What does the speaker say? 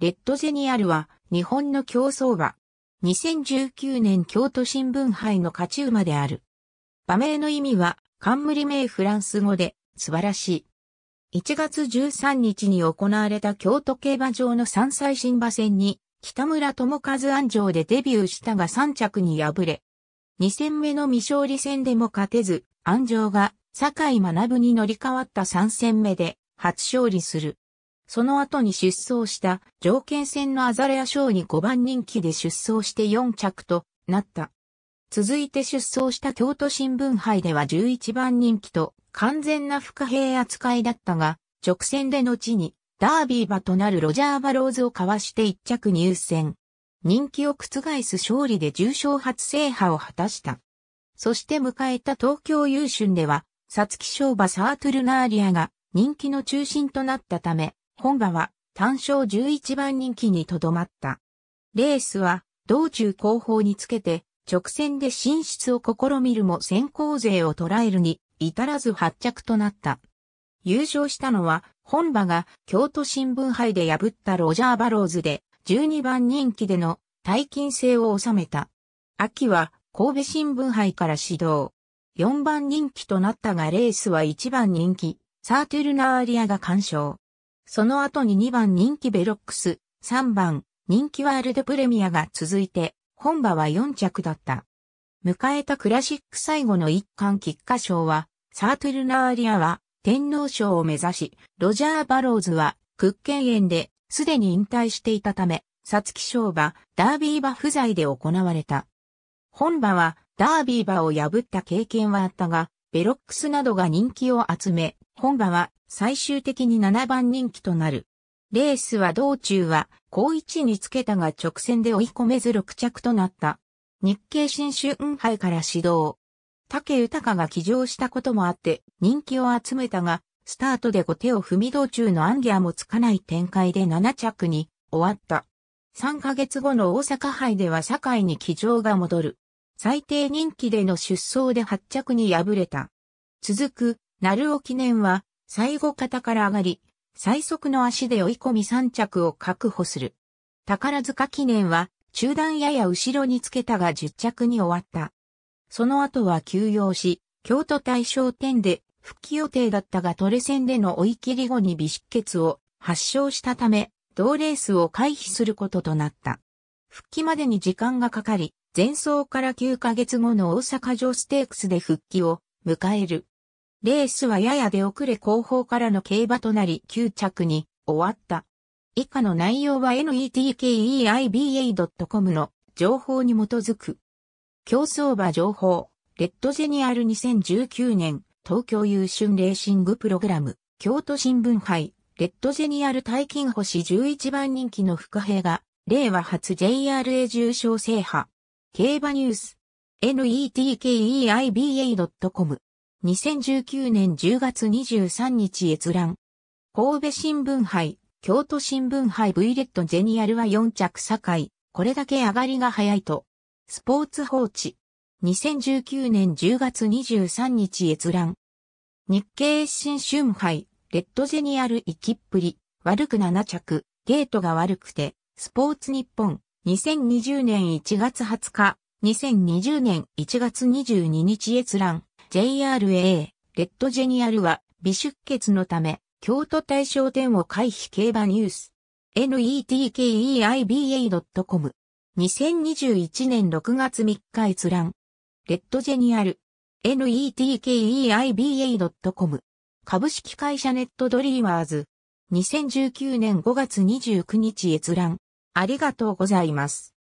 レッドゼニアルは日本の競争馬。2019年京都新聞杯の勝ち馬である。馬名の意味は冠名フランス語で素晴らしい。1月13日に行われた京都競馬場の3歳新馬戦に北村智和安城でデビューしたが3着に敗れ、2戦目の未勝利戦でも勝てず、安城が坂井学に乗り換わった3戦目で初勝利する。その後に出走した条件戦のアザレア賞に5番人気で出走して4着となった。続いて出走した京都新聞杯では11番人気と完全な不可平扱いだったが、直線で後にダービー馬となるロジャー・バローズをかわして1着入選。人気を覆す勝利で重賞初制覇を果たした。そして迎えた東京優春では、サツキ賞馬サートゥルナーリアが人気の中心となったため、本馬は単勝11番人気にとどまった。レースは道中後方につけて直線で進出を試みるも先行勢を捉えるに至らず発着となった。優勝したのは本馬が京都新聞杯で破ったロジャーバローズで12番人気での大金制を収めた。秋は神戸新聞杯から始動。4番人気となったがレースは1番人気、サーテゥルナーリアが干渉。その後に2番人気ベロックス、3番人気ワールドプレミアが続いて、本場は4着だった。迎えたクラシック最後の一巻菊花賞は、サートゥルナーリアは天皇賞を目指し、ロジャー・バローズは屈権園ですでに引退していたため、サツキ賞馬、ダービー場不在で行われた。本場はダービー場を破った経験はあったが、ベロックスなどが人気を集め、本場は最終的に7番人気となる。レースは道中は高位置につけたが直線で追い込めず6着となった。日経新春杯から始動。竹豊が騎乗したこともあって人気を集めたが、スタートで後手を踏み道中のアンギアもつかない展開で7着に終わった。3ヶ月後の大阪杯では堺に騎乗が戻る。最低人気での出走で8着に敗れた。続く鳴尾記念は、最後方から上がり、最速の足で追い込み3着を確保する。宝塚記念は、中段やや後ろにつけたが10着に終わった。その後は休養し、京都大賞店で復帰予定だったがトレ戦での追い切り後に微出血を発症したため、同レースを回避することとなった。復帰までに時間がかかり、前走から9ヶ月後の大阪城ステークスで復帰を迎える。レースはやや出遅れ後方からの競馬となり9着に終わった。以下の内容は netkeiba.com の情報に基づく。競争馬情報、レッドジェニアル2019年、東京優春レーシングプログラム、京都新聞杯、レッドジェニアル大金星11番人気の副兵が、令和初 JRA 重賞制覇。競馬ニュース。netkeiba.com 2019年10月23日閲覧。神戸新聞杯、京都新聞杯 V レッドジェニアルは4着堺。これだけ上がりが早いと。スポーツ放置。2019年10月23日閲覧。日経新春杯、レッドジェニアル行きっぷり、悪く7着、ゲートが悪くて、スポーツ日本、2020年1月20日、2020年1月22日閲覧。JRA、レッドジェニアルは、微出血のため、京都大賞店を回避競馬ニュース。netkeiba.com。2021年6月3日閲覧。レッドジェニアル。netkeiba.com。株式会社ネットドリーマーズ。2019年5月29日閲覧。ありがとうございます。